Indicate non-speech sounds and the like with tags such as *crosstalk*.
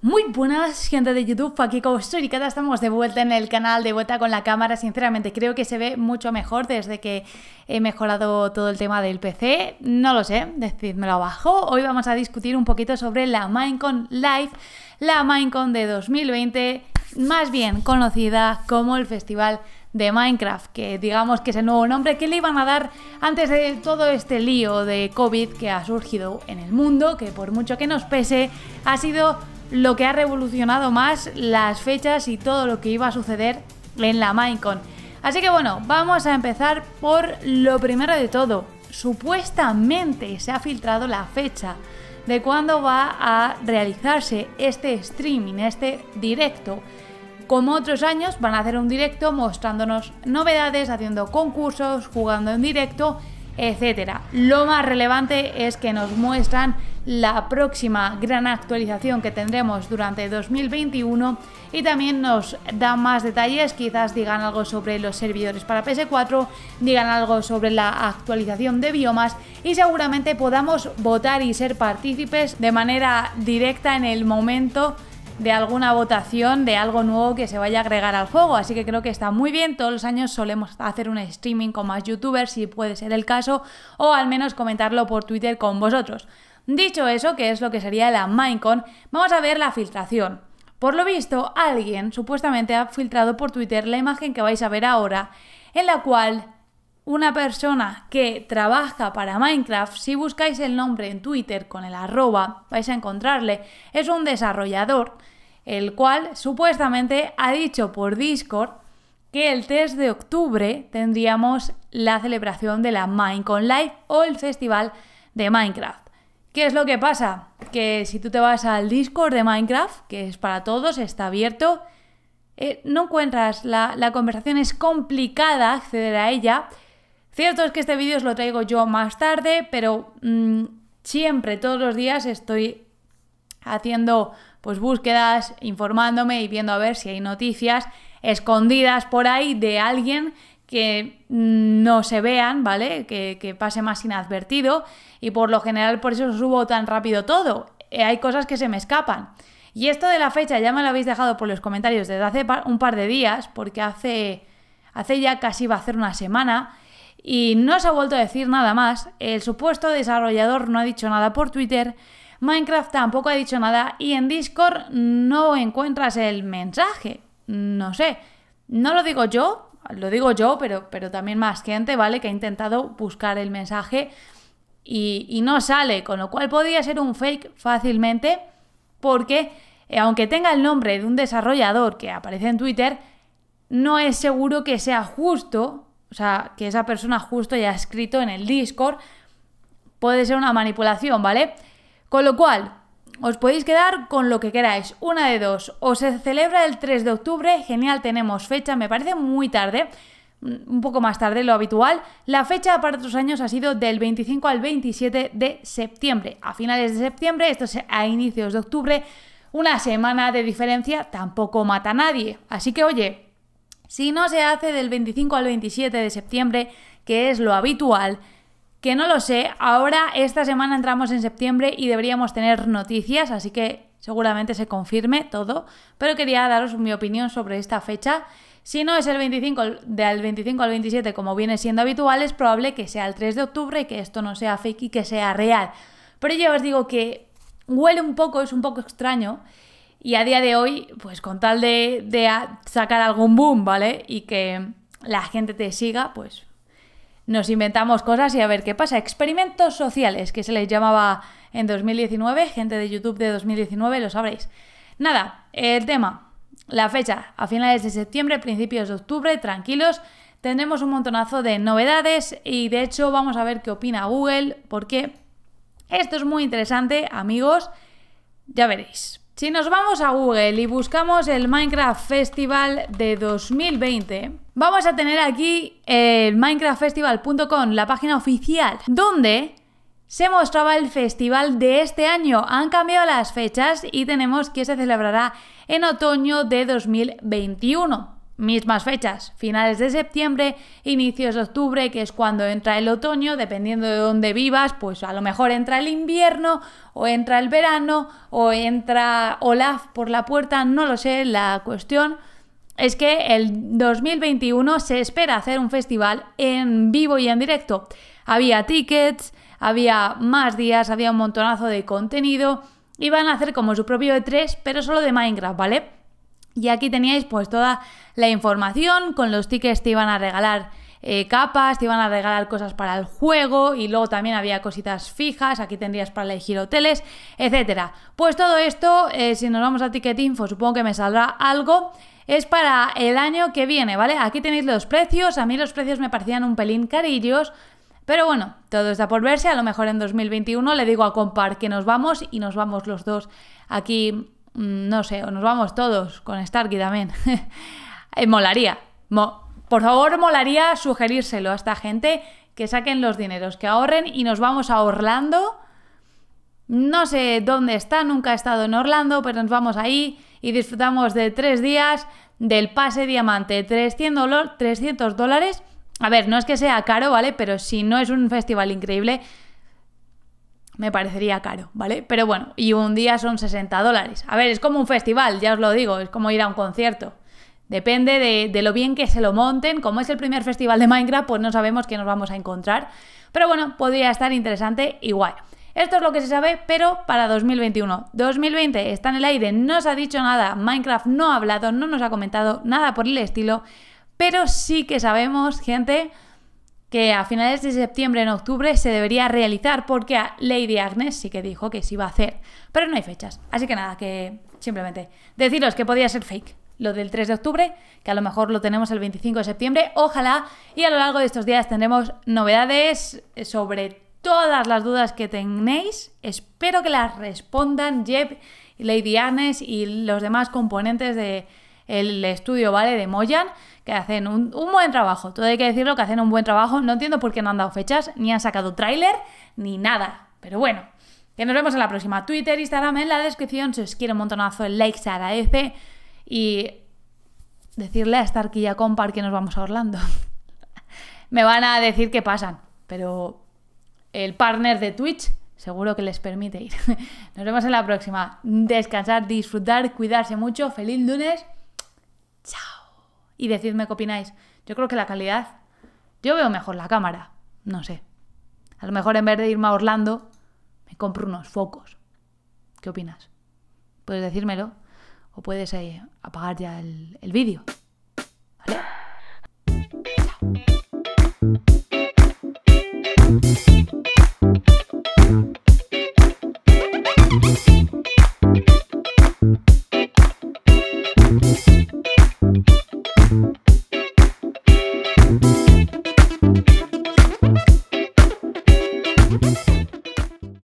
Muy buenas gente de YouTube, aquí cada estamos de vuelta en el canal, de vuelta con la cámara, sinceramente creo que se ve mucho mejor desde que he mejorado todo el tema del PC, no lo sé, decidmelo abajo, hoy vamos a discutir un poquito sobre la Minecon Live, la Minecon de 2020, más bien conocida como el Festival de Minecraft, que digamos que es el nuevo nombre que le iban a dar antes de todo este lío de COVID que ha surgido en el mundo, que por mucho que nos pese, ha sido lo que ha revolucionado más las fechas y todo lo que iba a suceder en la Minecon. Así que bueno, vamos a empezar por lo primero de todo. Supuestamente se ha filtrado la fecha de cuándo va a realizarse este streaming, este directo. Como otros años, van a hacer un directo mostrándonos novedades, haciendo concursos, jugando en directo etcétera. Lo más relevante es que nos muestran la próxima gran actualización que tendremos durante 2021 y también nos dan más detalles, quizás digan algo sobre los servidores para PS4, digan algo sobre la actualización de biomas y seguramente podamos votar y ser partícipes de manera directa en el momento de alguna votación de algo nuevo que se vaya a agregar al juego. Así que creo que está muy bien. Todos los años solemos hacer un streaming con más youtubers, si puede ser el caso, o al menos comentarlo por Twitter con vosotros. Dicho eso, que es lo que sería la Minecon, vamos a ver la filtración. Por lo visto, alguien supuestamente ha filtrado por Twitter la imagen que vais a ver ahora, en la cual una persona que trabaja para Minecraft, si buscáis el nombre en Twitter con el arroba, vais a encontrarle, es un desarrollador, el cual supuestamente ha dicho por Discord que el 3 de octubre tendríamos la celebración de la Minecon Live o el Festival de Minecraft. ¿Qué es lo que pasa? Que si tú te vas al Discord de Minecraft, que es para todos, está abierto, eh, no encuentras, la, la conversación es complicada acceder a ella, Cierto es que este vídeo os lo traigo yo más tarde, pero mm, siempre, todos los días, estoy haciendo pues búsquedas, informándome y viendo a ver si hay noticias escondidas por ahí de alguien que mm, no se vean, ¿vale? Que, pase más inadvertido y por lo general por eso subo tan rápido todo. Eh, hay cosas que se me escapan. Y esto de la fecha ya me lo habéis dejado por los comentarios desde hace un par de días, porque hace, hace ya casi va a hacer una semana y no se ha vuelto a decir nada más, el supuesto desarrollador no ha dicho nada por Twitter, Minecraft tampoco ha dicho nada y en Discord no encuentras el mensaje. No sé, no lo digo yo, lo digo yo, pero, pero también más gente, ¿vale? Que ha intentado buscar el mensaje y, no sale, con lo cual podría ser un fake fácilmente porque eh, aunque tenga el nombre de un desarrollador que aparece en Twitter, no es seguro que sea justo o sea, que esa persona justo ya ha escrito en el Discord, puede ser una manipulación, ¿vale? Con lo cual, os podéis quedar con lo que queráis, una de dos, o se celebra el 3 de octubre, genial, tenemos fecha, me parece muy tarde, mm, un poco más tarde lo habitual, la fecha para otros años ha sido del 25 al 27 de septiembre, a finales de septiembre, esto es a inicios de octubre, una semana de diferencia tampoco mata a nadie, así que oye, si no se hace del 25 al 27 de septiembre, que es lo habitual, que no lo sé, ahora esta semana entramos en septiembre y deberíamos tener noticias, así que seguramente se confirme todo, pero quería daros mi opinión sobre esta fecha. Si no es el 25, del 25 al 27 como viene siendo habitual, es probable que sea el 3 de octubre y que esto no sea fake y que sea real. Pero yo os digo que huele un poco, es un poco extraño y a día de hoy, pues con tal de, sacar algún boom, ¿vale? Y que la gente te siga, pues nos inventamos cosas y a ver qué pasa. Experimentos sociales, que se les llamaba en 2019, gente de YouTube de 2019, lo sabréis. Nada, el tema, la fecha, a finales de septiembre, principios de octubre, tranquilos, tendremos un montonazo de novedades y de hecho vamos a ver qué opina Google, porque esto es muy interesante, amigos, ya veréis. Si nos vamos a Google y buscamos el Minecraft Festival de 2020, vamos a tener aquí el minecraftfestival.com, la página oficial, donde se mostraba el festival de este año. Han cambiado las fechas y tenemos que se celebrará en otoño de 2021 mismas fechas, finales de septiembre, inicios de octubre, que es cuando entra el otoño, dependiendo de dónde vivas, pues a lo mejor entra el invierno o entra el verano o entra Olaf por la puerta, no lo sé, la cuestión es que el 2021 se espera hacer un festival en vivo y en directo. Había tickets, había más días, había un montonazo de contenido. Iban a hacer como su propio E3, pero solo de Minecraft, ¿vale? Y aquí teníais pues toda la información, con los tickets te iban a regalar eh, capas, te iban a regalar cosas para el juego y luego también había cositas fijas, aquí tendrías para elegir hoteles, etc. Pues todo esto, eh, si nos vamos a Ticket Info, supongo que me saldrá algo. Es para el año que viene, ¿vale? Aquí tenéis los precios, a mí los precios me parecían un pelín carillos, pero bueno, todo está por verse, a lo mejor en 2021 le digo a Compar que nos vamos y nos vamos los dos aquí Mm, no sé, o nos vamos todos con Starkey también. *laughs* Eh, molaría. por favor, molaría sugerírselo a esta gente que saquen los dineros, que ahorren y nos vamos a Orlando. No sé dónde está, nunca he estado en Orlando, pero nos vamos ahí y disfrutamos de tres días del pase diamante, 300, 300 dólares. A ver, no es que sea caro, ¿vale? Pero si no es un festival increíble, me parecería caro, ¿vale? Pero bueno, y un día son 60 dólares. A ver, es como un festival, ya os lo digo, es como ir a un concierto. Depende de, lo bien que se lo monten. Como es el primer festival de Minecraft, pues no sabemos qué nos vamos a encontrar. Pero bueno, podría estar interesante igual. Esto es lo que se sabe, pero para 2021. 2020 está en el aire, no se ha dicho nada, Minecraft no ha hablado, no nos ha comentado nada por el estilo, pero sí que sabemos, gente, que a finales de septiembre, en octubre, se debería realizar porque Lady Agnes sí que dijo que se iba a hacer, pero no hay fechas. Así que nada, que simplemente deciros que podía ser fake. Lo del 3 de octubre, que a lo mejor lo tenemos el 25 de septiembre, ojalá, y a lo largo de estos días tendremos novedades sobre todas las dudas que tenéis. Espero que las respondan Jeb, Lady Agnes y los demás componentes de, el estudio, ¿vale? De Moyan, que hacen un, buen trabajo. Todo hay que decirlo que hacen un buen trabajo. No entiendo por qué no han dado fechas, ni han sacado tráiler, ni nada. Pero bueno, que nos vemos en la próxima. Twitter, Instagram, en la descripción. si os quiere un montonazo. El like se agradece. Y decirle a arquilla Compar que nos vamos a Orlando. *laughs* Me van a decir que pasan, pero el partner de Twitch seguro que les permite ir. *laughs* Nos vemos en la próxima. Descansar, disfrutar, cuidarse mucho. Feliz lunes y decidme qué opináis. Yo creo que la calidad, yo veo mejor la cámara, no sé. A lo mejor en vez de irme a Orlando, me compro unos focos. ¿Qué opinas? Puedes decírmelo o puedes eh, apagar ya el, vídeo. ¿Vale?